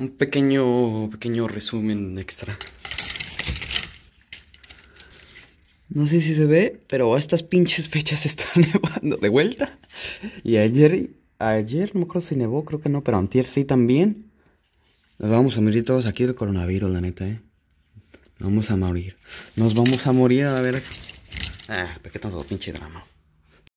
un pequeño, pequeño resumen extra. No sé si se ve, pero estas pinches fechas están nevando de vuelta. Y ayer, ayer no creo si nevó, creo que no, pero antier sí también. Nos vamos a morir todos aquí del coronavirus, la neta, eh. vamos a morir. Nos vamos a morir, a ver. Ah, qué tanto pinche drama?